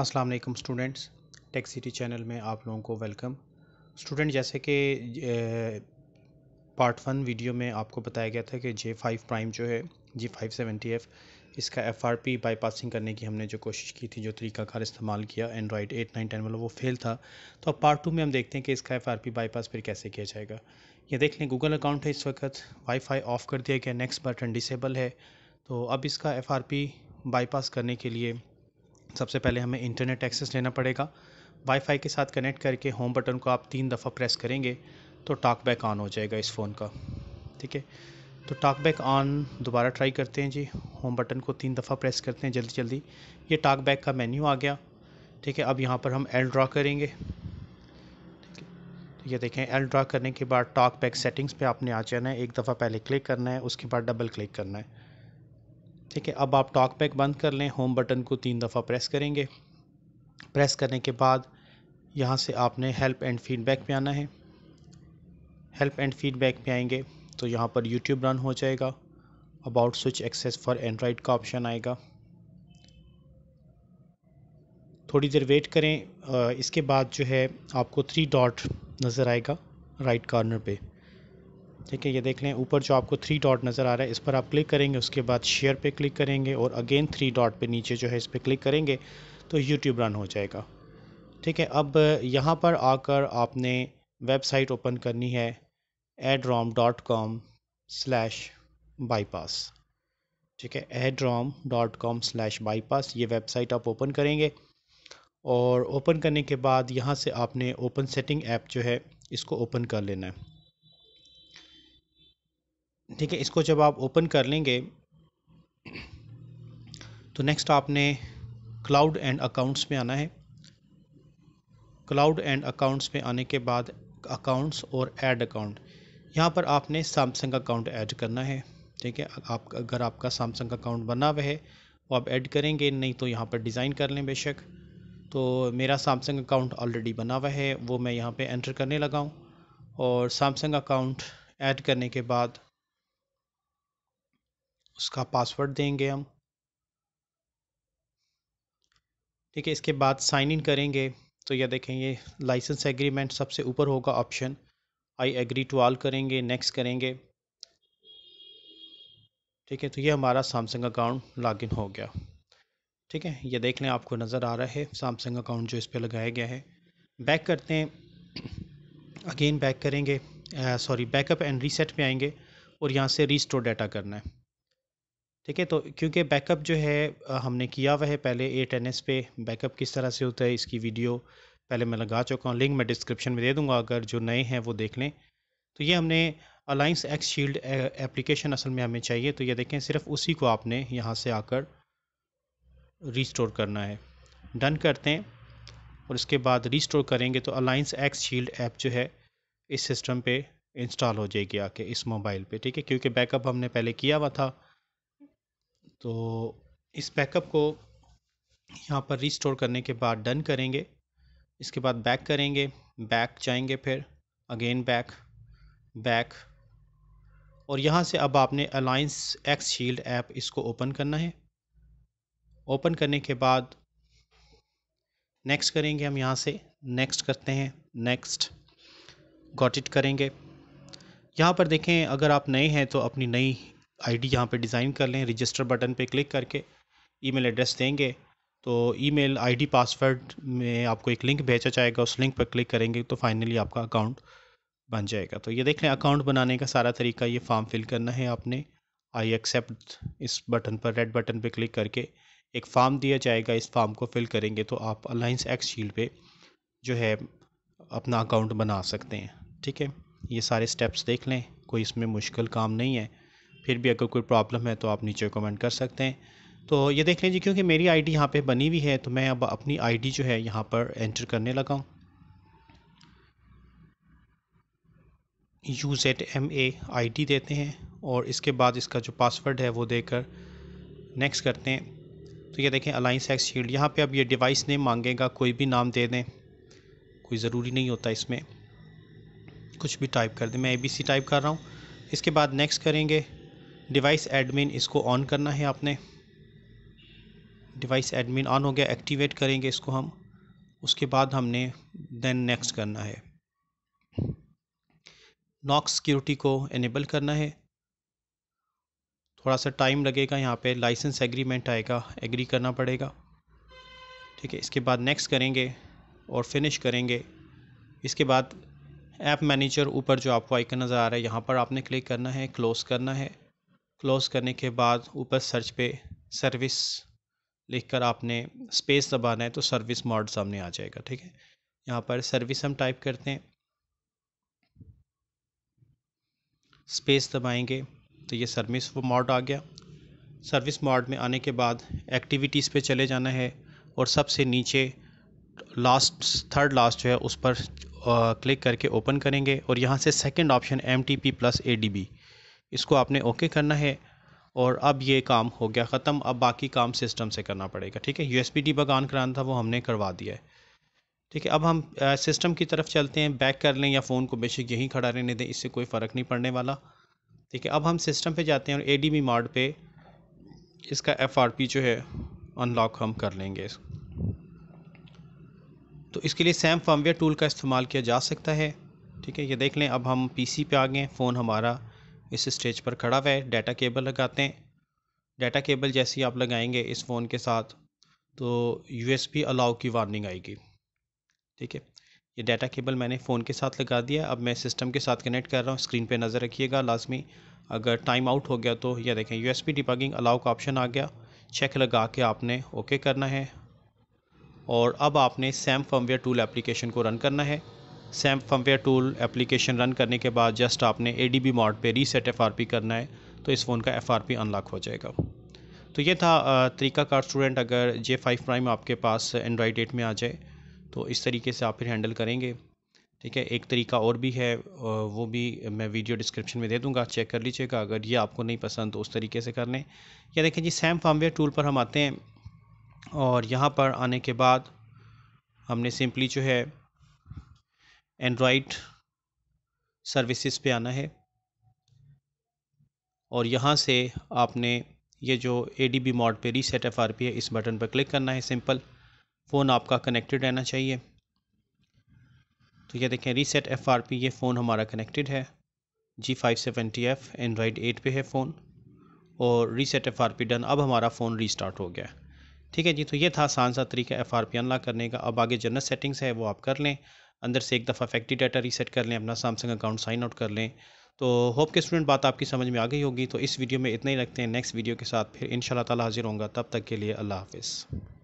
अस्सलाम वालेकुम students tech city channel में आप लोगों को वेलकम स्टूडेंट जैसे कि पार्ट वन वीडियो में आपको बताया गया था कि जे फाइव प्राइम जो है जी फाइव सेवेंटी एफ़ इसका एफ आर पी बाईपासिंग करने की हमने जो कोशिश की थी जो तरीकाकार इस्तेमाल किया एंड्रॉयड एट नाइन टेन वाला वो फेल था तो अब पार्ट टू में हम देखते हैं कि इसका एफ आर पी बाईपास फिर कैसे किया जाएगा ये देख लें गूगल अकाउंट है इस वक्त वाई फाई ऑफ़ कर दिया गया नेक्स्ट बटन डिसेबल है तो अब इसका एफ आर पी बाईपास करने के लिए सबसे पहले हमें इंटरनेट एक्सेस लेना पड़ेगा वाईफाई के साथ कनेक्ट करके होम बटन को आप तीन दफ़ा प्रेस करेंगे तो टॉक बैक ऑन हो जाएगा इस फ़ोन का ठीक है तो टॉक बैक ऑन दोबारा ट्राई करते हैं जी होम बटन को तीन दफ़ा प्रेस करते हैं जल्दी जल्दी ये टॉक बैक का मेन्यू आ गया ठीक है अब यहाँ पर हम एल ड्रा करेंगे ठीक है तो ये देखें एल ड्रा करने के बाद टॉक बैक सेटिंग्स पे आपने आ जाना है एक दफ़ा पहले क्लिक करना है उसके बाद डबल क्लिक करना है ठीक है अब आप टॉक पैक बंद कर लें होम बटन को तीन दफ़ा प्रेस करेंगे प्रेस करने के बाद यहाँ से आपने हेल्प एंड फीडबैक पे आना है हेल्प एंड फीडबैक पे आएंगे तो यहाँ पर यूट्यूब रन हो जाएगा about switch access for Android का ऑप्शन आएगा थोड़ी देर वेट करें इसके बाद जो है आपको थ्री डॉट नज़र आएगा राइट कॉर्नर पे ठीक है ये देख लें ऊपर जो आपको थ्री डॉट नज़र आ रहा है इस पर आप क्लिक करेंगे उसके बाद शेयर पे क्लिक करेंगे और अगेन थ्री डॉट पे नीचे जो है इस पर क्लिक करेंगे तो यूट्यूब रन हो जाएगा ठीक है अब यहाँ पर आकर आपने वेबसाइट ओपन करनी है add rom dot com slash bypass ठीक है add rom dot com slash bypass ये वेबसाइट आप ओपन करेंगे और ओपन करने के बाद यहाँ से आपने ओपन सेटिंग ऐप जो है इसको ओपन कर लेना है ठीक है इसको जब आप ओपन कर लेंगे तो नेक्स्ट आपने क्लाउड एंड अकाउंट्स में आना है क्लाउड एंड अकाउंट्स में आने के बाद अकाउंट्स और ऐड अकाउंट यहाँ पर आपने सैमसंग अकाउंट ऐड करना है ठीक है आप अगर आपका सैमसंग अकाउंट बना हुआ है वो आप ऐड करेंगे नहीं तो यहाँ पर डिज़ाइन कर लें बेशक तो मेरा सैमसंग अकाउंट ऑलरेडी बना हुआ है वो मैं यहाँ पे एंटर करने लगाऊँ और सैमसंग अकाउंट ऐड करने के बाद उसका पासवर्ड देंगे हम ठीक है इसके बाद साइन इन करेंगे तो यह देखें ये लाइसेंस एग्रीमेंट सबसे ऊपर होगा option I agree to all करेंगे नेक्स्ट करेंगे ठीक है तो ये हमारा सैमसंग अकाउंट लॉगिन हो गया ठीक है ये देख लें आपको नज़र आ रहा है सैमसंग अकाउंट जो इस पर लगाया गया है बैक करते हैं अगेन बैक करेंगे सॉरी बैकअप एंड रीसेट पे आएंगे और यहाँ से रीस्टोर डाटा करना है ठीक है तो क्योंकि बैकअप जो है हमने किया हुआ है पहले ए टेन एस पे बैकअप किस तरह से होता है इसकी वीडियो पहले मैं लगा चुका हूँ लिंक मैं डिस्क्रिप्शन में दे दूँगा अगर जो नए हैं वो देख लें तो ये हमने अलाइंस एक्स शील्ड एप्लीकेशन असल में हमें चाहिए तो ये देखें सिर्फ उसी को आपने यहाँ से आकर रिस्टोर करना है डन करते हैं और इसके बाद रिस्टोर करेंगे तो अलाइंस एक्स शील्ड ऐप जो है इस सिस्टम पे इंस्टॉल हो जाएगी आके इस मोबाइल पे ठीक है क्योंकि बैकअप हमने पहले किया हुआ था तो इस बैकअप को यहाँ पर रिस्टोर करने के बाद डन करेंगे इसके बाद बैक करेंगे बैक जाएंगे फिर अगेन बैक बैक और यहाँ से अब आपने अलाइंस एक्स शील्ड ऐप इसको ओपन करना है ओपन करने के बाद नेक्स्ट करेंगे हम यहाँ से नेक्स्ट करते हैं नेक्स्ट गॉट इट करेंगे यहाँ पर देखें अगर आप नए हैं तो अपनी नई आईडी यहाँ पे डिज़ाइन कर लें रजिस्टर बटन पे क्लिक करके ईमेल एड्रेस देंगे तो ईमेल आईडी पासवर्ड में आपको एक लिंक भेजा जाएगा उस लिंक पर क्लिक करेंगे तो फाइनली आपका अकाउंट बन जाएगा तो ये देख लें अकाउंट बनाने का सारा तरीका ये फॉर्म फिल करना है आपने आई एक्सेप्ट इस बटन पर रेड बटन पर क्लिक करके एक फॉर्म दिया जाएगा इस फॉर्म को फिल करेंगे तो आप अलाइंस एक्स शील्ड पर जो है अपना अकाउंट बना सकते हैं ठीक है ये सारे स्टेप्स देख लें कोई इसमें मुश्किल काम नहीं है फिर भी अगर कोई प्रॉब्लम है तो आप नीचे कमेंट कर सकते हैं तो ये देख लीजिए क्योंकि मेरी आईडी यहाँ पर बनी हुई है तो मैं अब अपनी आईडी जो है यहाँ पर एंटर करने लगा हूँ U Z M A I देते हैं और इसके बाद इसका जो पासवर्ड है वो देकर नेक्स्ट करते हैं तो ये देखें अलाइंस एक्स शील्ड यहाँ पर अब ये डिवाइस नेम मांगेगा कोई भी नाम दे दें कोई ज़रूरी नहीं होता इसमें कुछ भी टाइप कर दें मैं ए बी सी टाइप कर रहा हूँ इसके बाद नेक्स्ट करेंगे डिवाइस एडमिन इसको ऑन करना है आपने डिवाइस एडमिन ऑन हो गया एक्टिवेट करेंगे इसको हम उसके बाद हमने देन नेक्स्ट करना है नॉक सिक्योरिटी को इनेबल करना है थोड़ा सा टाइम लगेगा यहाँ पे लाइसेंस एग्रीमेंट आएगा एग्री करना पड़ेगा ठीक है इसके बाद नेक्स्ट करेंगे और फिनिश करेंगे इसके बाद ऐप मैनेजर ऊपर जो आपको आइकन नज़र आ रहा है यहाँ पर आपने क्लिक करना है क्लोज़ करना है क्लोज़ करने के बाद ऊपर सर्च पे सर्विस लिखकर आपने स्पेस दबाना है तो सर्विस मॉड सामने आ जाएगा ठीक है यहाँ पर सर्विस हम टाइप करते हैं स्पेस दबाएंगे तो ये सर्विस वो मॉड आ गया सर्विस मॉड में आने के बाद एक्टिविटीज़ पे चले जाना है और सबसे नीचे लास्ट थर्ड लास्ट जो है उस पर क्लिक करके ओपन करेंगे और यहाँ से second option M T P plus A D B इसको आपने ओके करना है और अब ये काम हो गया ख़त्म अब बाकी काम सिस्टम से करना पड़ेगा ठीक है U S B D on कराना था वो हमने करवा दिया है ठीक है अब हम सिस्टम की तरफ चलते हैं बैक कर लें या फ़ोन को बेशक यहीं खड़ा रहने दें इससे कोई फ़र्क नहीं पड़ने वाला ठीक है अब हम सिस्टम पे जाते हैं और ए डी बी मार्ड पर इसका एफ आर पी जो है अनलॉक हम कर लेंगे तो इसके लिए सैम फर्मवेयर टूल का इस्तेमाल किया जा सकता है ठीक है ये देख लें अब हम सी पे आ गए फ़ोन हमारा इस स्टेज पर खड़ा हुआ है डाटा केबल लगाते हैं डाटा केबल जैसे ही आप लगाएंगे इस फ़ोन के साथ तो यू एस अलाउ की वार्निंग आएगी ठीक है ये डाटा केबल मैंने फ़ोन के साथ लगा दिया अब मैं सिस्टम के साथ कनेक्ट कर रहा हूँ स्क्रीन पर नज़र रखिएगा लाजमी अगर टाइम आउट हो गया तो यह देखें यू एस अलाउ का ऑप्शन आ गया चेक लगा के आपने ओके करना है और अब आपने सैम फर्मवेयर टूल एप्लीकेशन को रन करना है Sam firmware tool application run करने के बाद जस्ट आपने ए डी बी मॉड पर रीसेट एफ आर पी करना है तो इस फ़ोन का एफ आर पी अनलॉक हो जाएगा तो ये था तरीका कार स्टूडेंट अगर जे फाइव प्राइम आपके पास एंड्रॉयड एट में आ जाए तो इस तरीके से आप फिर हैंडल करेंगे ठीक है एक तरीका और भी है वो भी मैं वीडियो डिस्क्रिप्शन में दे दूंगा चेक कर लीजिएगा अगर ये आपको नहीं पसंद तो उस तरीके से कर लें या देखें जी सैम फार्मवेयर टूल पर हम आते हैं और यहाँ पर आने के बाद हमने सिंपली जो है एंड्रॉइड सर्विसेज पे आना है और यहाँ से आपने ये जो ए डी बी मॉड पर रीसेट एफ आर पी है इस बटन पर क्लिक करना है सिंपल फ़ोन आपका कनेक्टेड रहना चाहिए तो ये देखें रीसेट एफ आर पी ये फ़ोन हमारा कनेक्टेड है जी five seventy F Android eight पे है फ़ोन और reset F R P done अब हमारा फ़ोन रीस्टार्ट हो गया ठीक है जी तो ये था आसान सा तरीका एफ आर पी अनलॉक करने का अब आगे जनरल सेटिंग्स है वो आप कर लें अंदर से एक दफ़ा फैक्ट्री डाटा रीसेट कर लें अपना सैमसंग अकाउंट साइन आउट कर लें तो होप के स्टूडेंट बात आपकी समझ में आ गई होगी तो इस वीडियो में इतना ही रखते हैं नेक्स्ट वीडियो के साथ फिर इन ताला हाजिर होंगे तब तक के लिए अल्लाह हाफिज़